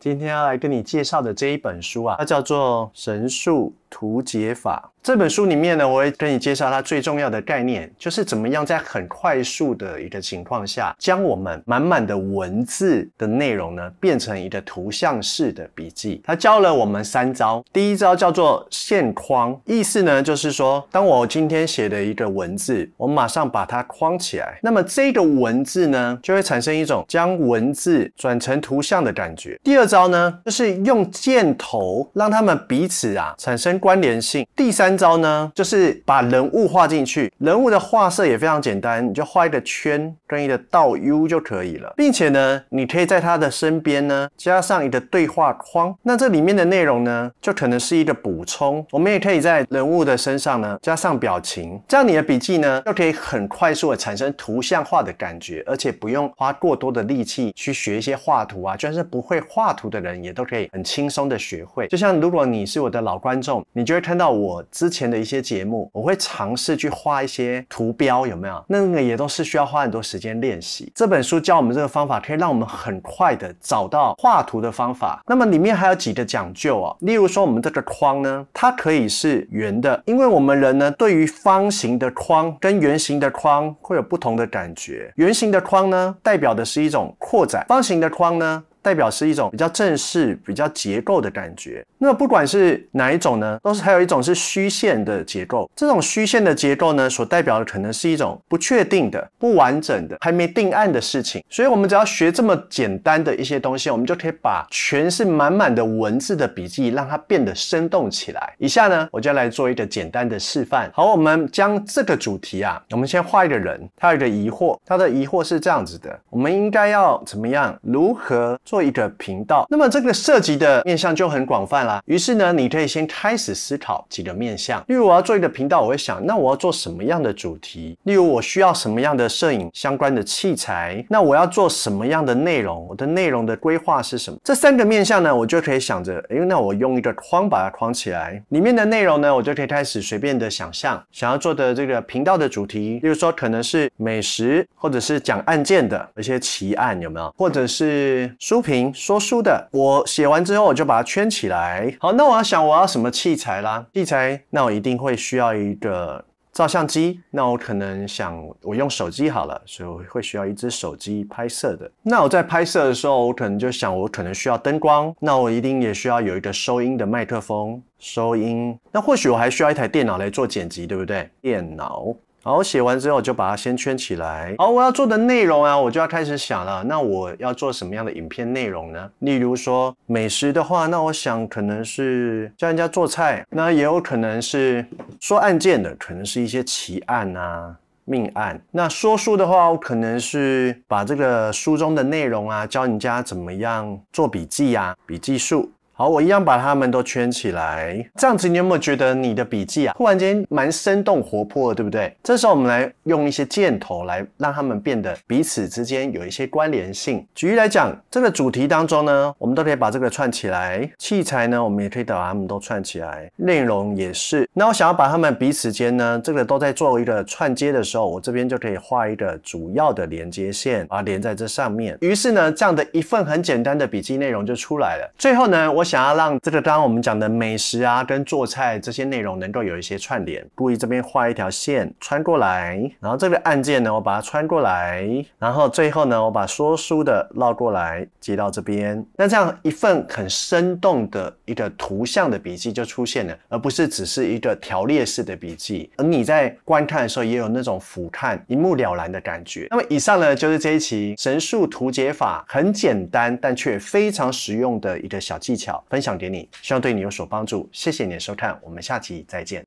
今天要来跟你介绍的这一本书啊，它叫做《神速图解法》。这本书里面呢，我会跟你介绍它最重要的概念，就是怎么样在很快速的一个情况下，将我们满满的文字的内容呢，变成一个图像式的笔记。它教了我们三招，第一招叫做线框，意思呢就是说，当我今天写的一个文字，我马上把它框起来，那么这个文字呢，就会产生一种将文字转成图像的感觉。第二。招呢，就是用箭头让他们彼此啊产生关联性。第三招呢，就是把人物画进去。人物的画色也非常简单，你就画一个圈跟一个倒 U 就可以了。并且呢，你可以在他的身边呢加上一个对话框。那这里面的内容呢，就可能是一个补充。我们也可以在人物的身上呢加上表情，这样你的笔记呢就可以很快速的产生图像化的感觉，而且不用花过多的力气去学一些画图啊，就算是不会画。图的人也都可以很轻松的学会。就像如果你是我的老观众，你就会看到我之前的一些节目，我会尝试去画一些图标，有没有？那个也都是需要花很多时间练习。这本书教我们这个方法，可以让我们很快的找到画图的方法。那么里面还有几个讲究啊，例如说我们这个框呢，它可以是圆的，因为我们人呢对于方形的框跟圆形的框会有不同的感觉。圆形的框呢，代表的是一种扩展；方形的框呢，代表是一种比较正式、比较结构的感觉。那不管是哪一种呢，都是还有一种是虚线的结构。这种虚线的结构呢，所代表的可能是一种不确定的、不完整的、还没定案的事情。所以，我们只要学这么简单的一些东西，我们就可以把全是满满的文字的笔记，让它变得生动起来。以下呢，我就来做一个简单的示范。好，我们将这个主题啊，我们先画一个人，他有一个疑惑，他的疑惑是这样子的：我们应该要怎么样？如何？做一个频道，那么这个涉及的面向就很广泛啦。于是呢，你可以先开始思考几个面向。例如，我要做一个频道，我会想，那我要做什么样的主题？例如，我需要什么样的摄影相关的器材？那我要做什么样的内容？我的内容的规划是什么？这三个面向呢，我就可以想着，哎，那我用一个框把它框起来，里面的内容呢，我就可以开始随便的想象，想要做的这个频道的主题，例如说可能是美食，或者是讲案件的一些奇案，有没有？或者是书。评说书的，我写完之后我就把它圈起来。好，那我要想我要什么器材啦？器材，那我一定会需要一个照相机。那我可能想我用手机好了，所以我会需要一支手机拍摄的。那我在拍摄的时候，我可能就想我可能需要灯光。那我一定也需要有一个收音的麦克风，收音。那或许我还需要一台电脑来做剪辑，对不对？电脑。好，写完之后就把它先圈起来。好，我要做的内容啊，我就要开始想了。那我要做什么样的影片内容呢？例如说美食的话，那我想可能是教人家做菜，那也有可能是说案件的，可能是一些奇案啊、命案。那说书的话，我可能是把这个书中的内容啊，教人家怎么样做笔记呀、笔记术。好，我一样把它们都圈起来，这样子你有没有觉得你的笔记啊，突然间蛮生动活泼，的，对不对？这时候我们来用一些箭头来让它们变得彼此之间有一些关联性。举例来讲，这个主题当中呢，我们都可以把这个串起来；器材呢，我们也可以把它们都串起来；内容也是。那我想要把它们彼此间呢，这个都在做一个串接的时候，我这边就可以画一个主要的连接线啊，连在这上面。于是呢，这样的一份很简单的笔记内容就出来了。最后呢，我。想要让这个，刚刚我们讲的美食啊，跟做菜这些内容能够有一些串联，故意这边画一条线穿过来，然后这个按键呢，我把它穿过来，然后最后呢，我把说书的绕过来接到这边，那这样一份很生动的一个图像的笔记就出现了，而不是只是一个条列式的笔记，而你在观看的时候也有那种俯瞰一目了然的感觉。那么以上呢，就是这一期神速图解法很简单，但却非常实用的一个小技巧。分享给你，希望对你有所帮助。谢谢你的收看，我们下期再见。